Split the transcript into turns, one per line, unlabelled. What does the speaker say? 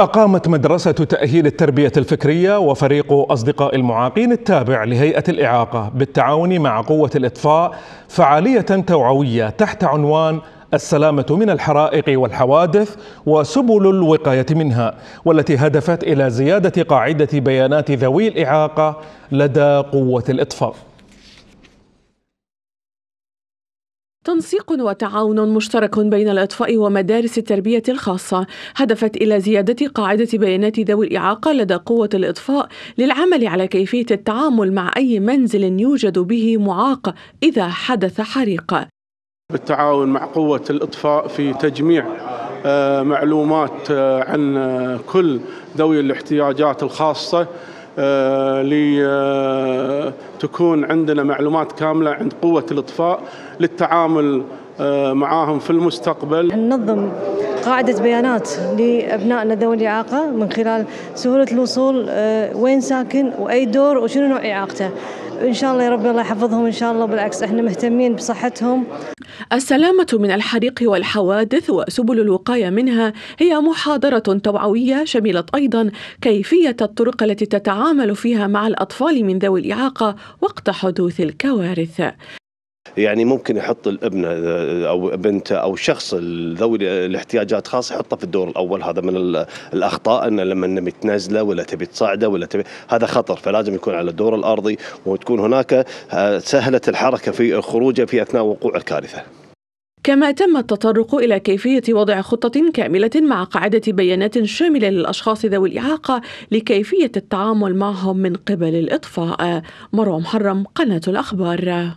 أقامت مدرسة تأهيل التربية الفكرية وفريق أصدقاء المعاقين التابع لهيئة الإعاقة بالتعاون مع قوة الإطفاء فعالية توعوية تحت عنوان السلامة من الحرائق والحوادث وسبل الوقاية منها والتي هدفت إلى زيادة قاعدة بيانات ذوي الإعاقة لدى قوة الإطفاء
تنسيق وتعاون مشترك بين الإطفاء ومدارس التربية الخاصة هدفت إلى زيادة قاعدة بيانات ذوي الإعاقة لدى قوة الإطفاء للعمل على كيفية التعامل مع أي منزل يوجد به معاق إذا حدث حريق
بالتعاون مع قوة الإطفاء في تجميع آه، معلومات آه، عن آه، كل ذوي الاحتياجات الخاصة تكون عندنا معلومات كاملة عند قوة الإطفاء للتعامل آه، معاهم في المستقبل ننظم
قاعدة بيانات لأبنائنا ذوي الإعاقة من خلال سهولة الوصول آه، وين ساكن وأي دور وشنو نوع إعاقته ان شاء الله يا رب الله يحفظهم إن شاء الله بالعكس إحنا مهتمين بصحتهم
السلامة من الحريق والحوادث وسبل الوقاية منها هي محاضرة توعوية شملت أيضا كيفية الطرق التي تتعامل فيها مع الأطفال من ذوي الإعاقة وقت حدوث الكوارث
يعني ممكن يحط الابن آه، او بنته او شخص ذوي الاحتياجات خاصه يحطه في الدور الاول هذا من الاخطاء ان لما نبي تنزله ولا تبي تصعده ولا تبي هذا خطر فلازم يكون على الدور الارضي وتكون هناك آه، سهله الحركه في خروجه في اثناء وقوع الكارثه.
كما تم التطرق إلى كيفية وضع خطة كاملة مع قاعدة بيانات شاملة للأشخاص ذوي الإعاقة لكيفية التعامل معهم من قبل الإطفاء مروة محرم قناة الأخبار